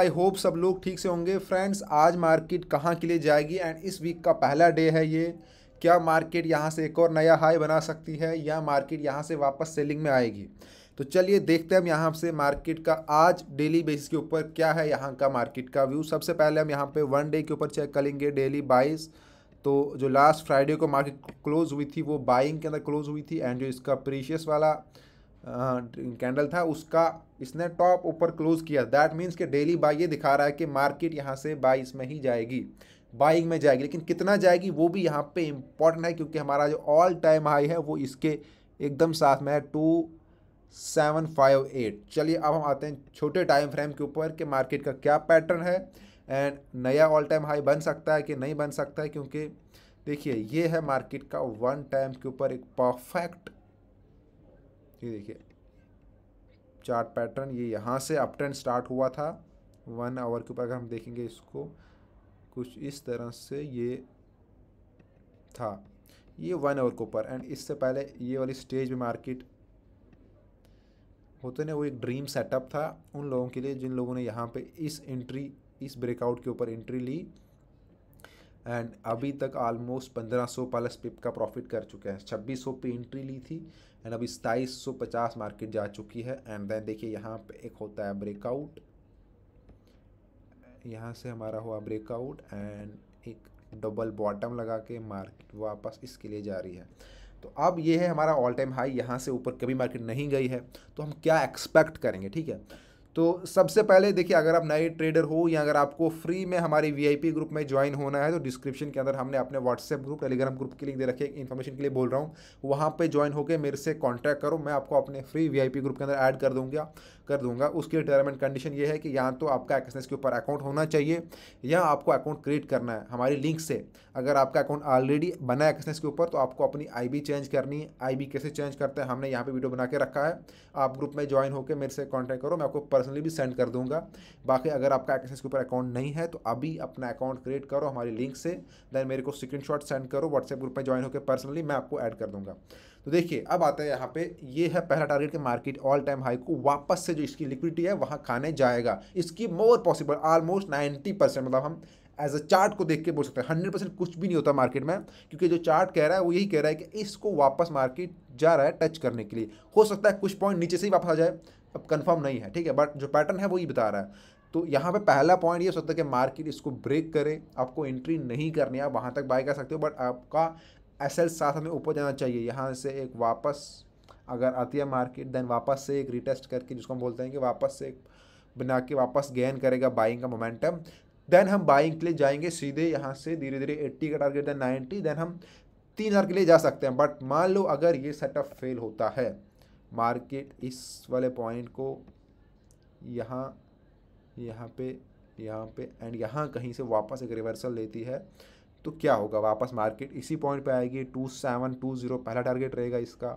I hope सब लोग ठीक से होंगे फ्रेंड्स आज मार्केट कहाँ के लिए जाएगी एंड इस वीक का पहला डे है ये क्या मार्केट यहाँ से एक और नया हाई बना सकती है या मार्केट यहाँ से वापस सेलिंग में आएगी तो चलिए देखते हैं हम यहाँ से मार्केट का आज डेली बेसिस के ऊपर क्या है यहाँ का मार्केट का व्यू सबसे पहले हम यहाँ पे वन डे के ऊपर चेक करेंगे डेली बाइस तो जो लास्ट फ्राइडे को मार्केट क्लोज हुई थी वो बाइंग के अंदर क्लोज हुई थी एंड जो इसका प्रीशियस वाला कैंडल था उसका इसने टॉप ऊपर क्लोज किया दैट मीन्स कि डेली बाई ये दिखा रहा है कि मार्केट यहाँ से बाई इसमें ही जाएगी बाइंग में जाएगी लेकिन कितना जाएगी वो भी यहाँ पे इम्पॉर्टेंट है क्योंकि हमारा जो ऑल टाइम हाई है वो इसके एकदम साथ में है टू सेवन फाइव एट चलिए अब हम आते हैं छोटे टाइम फ्रेम के ऊपर कि मार्केट का क्या पैटर्न है एंड नया ऑल टाइम हाई बन सकता है कि नहीं बन सकता है क्योंकि देखिए ये है मार्केट का वन टाइम के ऊपर एक परफेक्ट ये देखिए चार्ट पैटर्न ये यहाँ से अप ट्रेंड स्टार्ट हुआ था वन आवर के ऊपर अगर हम देखेंगे इसको कुछ इस तरह से ये था ये वन आवर के ऊपर एंड इससे पहले ये वाली स्टेज में मार्केट होते ना वो एक ड्रीम सेटअप था उन लोगों के लिए जिन लोगों ने यहाँ पे इस एंट्री इस ब्रेकआउट के ऊपर एंट्री ली एंड अभी तक ऑलमोस्ट पंद्रह सौ प्लस पिप का प्रॉफिट कर चुके हैं छब्बीस सौ पे एंट्री ली थी एंड अभी सताईस सौ पचास मार्केट जा चुकी है एंड देन देखिए यहाँ पे एक होता है ब्रेकआउट यहाँ से हमारा हुआ ब्रेकआउट एंड एक डबल बॉटम लगा के मार्केट वापस इसके लिए जा रही है तो अब ये है हमारा ऑल टाइम हाई यहाँ से ऊपर कभी मार्केट नहीं गई है तो हम क्या एक्सपेक्ट करेंगे ठीक है तो सबसे पहले देखिए अगर आप नए ट्रेडर हो या अगर आपको फ्री में हमारे वीआईपी ग्रुप में ज्वाइन होना है तो डिस्क्रिप्शन के अंदर हमने अपने व्हाट्सएप ग्रुप टेलीग्राम ग्रुप के लिंक दे रखे इन्फॉर्मेशन के लिए बोल रहा हूँ वहाँ पे ज्वाइन होकर मेरे से कॉन्टैक्ट करो मैं आपको अपने फ्री वी ग्रुप के अंदर ऐड कर दूँगा कर दूँगा उसकी रिटायरमेंट कंडीशन ये है कि या तो आपका एक्सनेस के ऊपर अकाउंट होना चाहिए या आपको अकाउंट क्रिएट करना है हमारी लिंक से अगर आपका अकाउंट ऑलरेडी बना है एक्सनेस के ऊपर तो आपको अपनी आईबी चेंज करनी है आई कैसे चेंज करते हैं हमने यहाँ पे वीडियो बना के रखा है आप ग्रुप में ज्वाइन होकर मेरे से कॉन्टैक्ट करो मैं आपको पर्सनली भी सेंड कर दूंगा बाकी अगर आपका एक्सेस के ऊपर अकाउंट नहीं है तो अभी अपना अकाउंट क्रिएट करो हमारी लिंक से देन मेरे को स्क्रीन सेंड करो व्हाट्सएप ग्रुप में ज्वाइन होकर पर्सनली मैं आपको ऐड कर दूंगा तो देखिए अब आता है यहाँ पे ये है पहला टारगेट के मार्केट ऑल टाइम हाई को वापस से जो इसकी लिक्विडिटी है वहाँ खाने जाएगा इसकी more possible almost ninety percent मतलब हम एज अ चार्ट को देख के बोल सकते हैं हंड्रेड परसेंट कुछ भी नहीं होता मार्केट में क्योंकि जो चार्ट कह रहा है वो यही कह रहा है कि इसको वापस मार्केट जा रहा है टच करने के लिए हो सकता है कुछ पॉइंट नीचे से ही वापस आ जाए अब कंफर्म नहीं है ठीक है बट जो पैटर्न है वो ये बता रहा है तो यहाँ पे पहला पॉइंट ये सोचता है कि मार्केट इसको ब्रेक करे आपको एंट्री नहीं करनी आप वहाँ तक बाय कर सकते हो बट आपका एस एल साथ में ऊपर जाना चाहिए यहाँ से एक वापस अगर आती है मार्केट देन वापस से एक रिटेस्ट करके जिसको हम बोलते हैं कि वापस से एक बना के वापस गेन करेगा बाइंग का मोमेंटम देन हम बाइंग के लिए जाएंगे सीधे यहाँ से धीरे धीरे एट्टी का टारगेट देन नाइन्टी देन हम तीन हज़ार के लिए जा सकते हैं बट मान लो अगर ये सेटअप फेल होता है मार्केट इस वाले पॉइंट को यहाँ यहाँ पे यहाँ पे एंड यहाँ कहीं से वापस एक रिवर्सल लेती है तो क्या होगा वापस मार्केट इसी पॉइंट पे आएगी टू सेवन टू ज़ीरो पहला टारगेट रहेगा इसका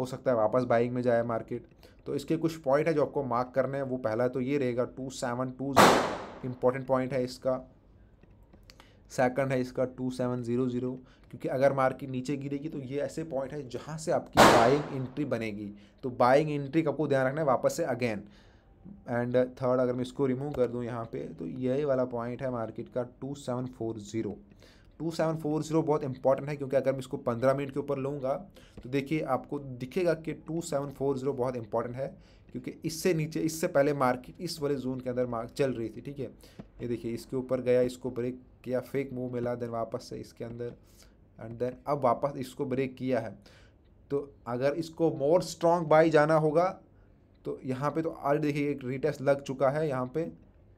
हो सकता है वापस बाइंग में जाए मार्केट तो इसके कुछ पॉइंट है जो आपको मार्क करने हैं वो पहला तो ये रहेगा two seven two important point है इसका सेकंड है इसका टू सेवन ज़ीरो ज़ीरो क्योंकि अगर मार्केट नीचे गिरेगी तो ये ऐसे पॉइंट है जहाँ से आपकी बाइंग एंट्री बनेगी तो बाइंग एंट्री का आपको ध्यान रखना है वापस से अगेन एंड थर्ड अगर मैं इसको रिमूव कर दूँ यहाँ पे तो यही वाला पॉइंट है मार्केट का two seven four zero two seven four zero बहुत इंपॉर्टेंट है क्योंकि अगर मैं इसको पंद्रह मिनट के ऊपर लूँगा तो देखिए आपको दिखेगा कि टू सेवन फोर ज़ीरो बहुत इंपॉर्टेंट है क्योंकि इससे नीचे इससे पहले मार्केट इस वाले जोन के अंदर मार्क चल रही थी ठीक है ये देखिए इसके ऊपर गया इसको ब्रेक किया फेक मूव मिला देन वापस से इसके अंदर एंड देन अब वापस इसको ब्रेक किया है तो अगर इसको मोर स्ट्रॉन्ग बाई जाना होगा तो यहाँ पे तो ऑलरेडी देखिए एक रिटेस्ट लग चुका है यहाँ पे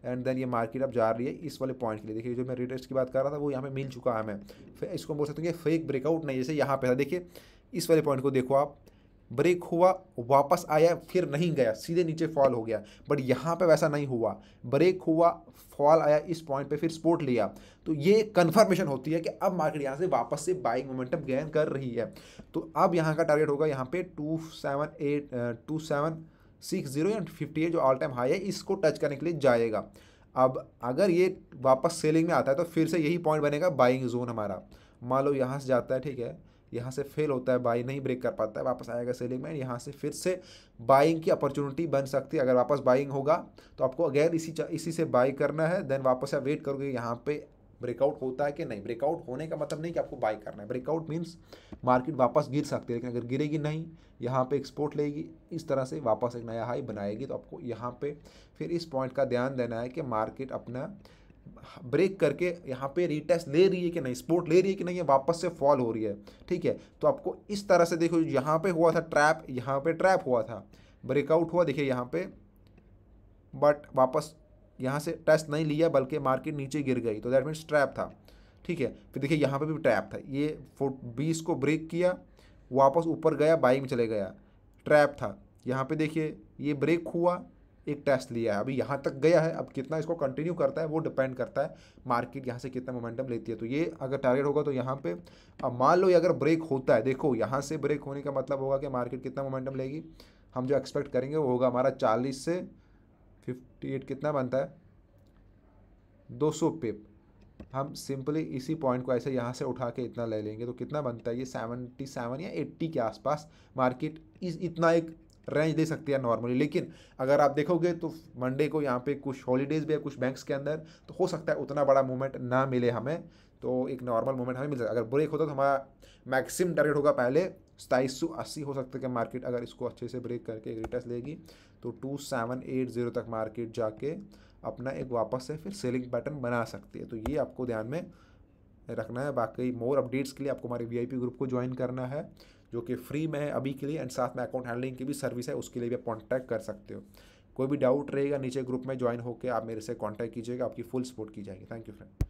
एंड देन ये मार्केट अब जा रही है इस वाले पॉइंट के लिए देखिए जो मैं रिटेस्ट की बात कर रहा था वो यहाँ पे मिल चुका है हमें फिर इसको बोल सकते हैं कि फेक ब्रेकआउट नहीं जैसे यहाँ पे था देखिए इस वाले पॉइंट को देखो आप ब्रेक हुआ वापस आया फिर नहीं गया सीधे नीचे फॉल हो गया बट यहाँ पे वैसा नहीं हुआ ब्रेक हुआ फॉल आया इस पॉइंट पे फिर स्पोर्ट लिया तो ये कन्फर्मेशन होती है कि अब मार्केट यहाँ से वापस से बाइंग मोमेंटम गेन कर रही है तो अब यहाँ का टारगेट होगा यहाँ पे two seven eight two seven six zero या फिफ्टी एट जो ऑल टाइम हाई है इसको टच करने के लिए जाएगा अब अगर ये वापस सेलिंग में आता है तो फिर से यही पॉइंट बनेगा बाइंग जोन हमारा मान लो यहाँ से जाता है ठीक है यहाँ से फेल होता है बाई नहीं ब्रेक कर पाता है वापस आएगा सेलिंग में यहाँ से फिर से बाइंग की अपॉर्चुनिटी बन सकती है अगर वापस बाइंग होगा तो आपको अगेन इसी इसी से बाई करना है देन वापस आप वेट करोगे यहाँ पे ब्रेकआउट होता है कि नहीं ब्रेकआउट होने का मतलब नहीं कि आपको बाई करना है ब्रेकआउट मीन्स मार्केट वापस गिर सकती है लेकिन अगर गिरेगी नहीं यहाँ पे एक्सपोर्ट लेगी इस तरह से वापस एक नया हाई बनाएगी तो आपको यहाँ पे फिर इस पॉइंट का ध्यान देना है कि मार्केट अपना ब्रेक करके यहाँ पे रीटेस्ट ले रही है कि नहीं स्पोर्ट ले रही है कि नहीं वापस से फॉल हो रही है ठीक है तो आपको इस तरह से देखो यहाँ पे हुआ था ट्रैप यहाँ पे ट्रैप हुआ था ब्रेकआउट हुआ देखिए यहाँ पे बट वापस यहाँ से टेस्ट नहीं लिया बल्कि मार्केट नीचे गिर गई तो दैट मीन्स ट्रैप था ठीक है फिर देखिए यहाँ पर भी ट्रैप था ये फोट बीस को ब्रेक किया वापस ऊपर गया बाइक में चले गया ट्रैप था यहाँ पे देखिए ये ब्रेक हुआ एक टेस्ट लिया है अभी यहाँ तक गया है अब कितना इसको कंटिन्यू करता है वो डिपेंड करता है मार्केट यहाँ से कितना मोमेंटम लेती है तो ये अगर टारगेट होगा तो यहाँ पे अब मान लो ये अगर ब्रेक होता है देखो यहाँ से ब्रेक होने का मतलब होगा कि मार्केट कितना मोमेंटम लेगी हम जो एक्सपेक्ट करेंगे वो होगा हमारा चालीस से फिफ्टी एट कितना बनता है दो सौ पिप हम सिंपली इसी पॉइंट को ऐसे यहाँ से उठा के इतना ले लेंगे तो कितना बनता है ये सेवेंटी सेवन या एट्टी के आसपास मार्केट इस इतना एक रेंज दे सकती है नॉर्मली लेकिन अगर आप देखोगे तो मंडे को यहाँ पे कुछ हॉलीडेज़ भी है कुछ बैंक्स के अंदर तो हो सकता है उतना बड़ा मूवमेंट ना मिले हमें तो एक नॉर्मल मूवमेंट हमें मिल सकता है अगर ब्रेक होता तो हमारा मैक्सिमम टारगेट होगा पहले सताईस सौ अस्सी हो सकता है कि मार्केट अगर इसको अच्छे से ब्रेक करके एक रिटर्स लेगी तो टू सेवन एट ज़ीरो तक मार्केट जाके अपना एक वापस से फिर सेलिंग पैटर्न बना सकती है तो ये आपको ध्यान में रखना है बाकी मोर अपडेट्स के लिए आपको हमारे वीआईपी ग्रुप को ज्वाइन करना है जो कि फ्री में है अभी के लिए एंड साथ में अकाउंट हैंडलिंग की भी सर्विस है उसके लिए भी आप कॉन्टैक्ट कर सकते हो कोई भी डाउट रहेगा नीचे ग्रुप में ज्वाइन होकर आप मेरे से कॉन्टैक्ट कीजिएगा आपकी फुल सपोर्ट की जाएगी थैंक यू फ्रेंड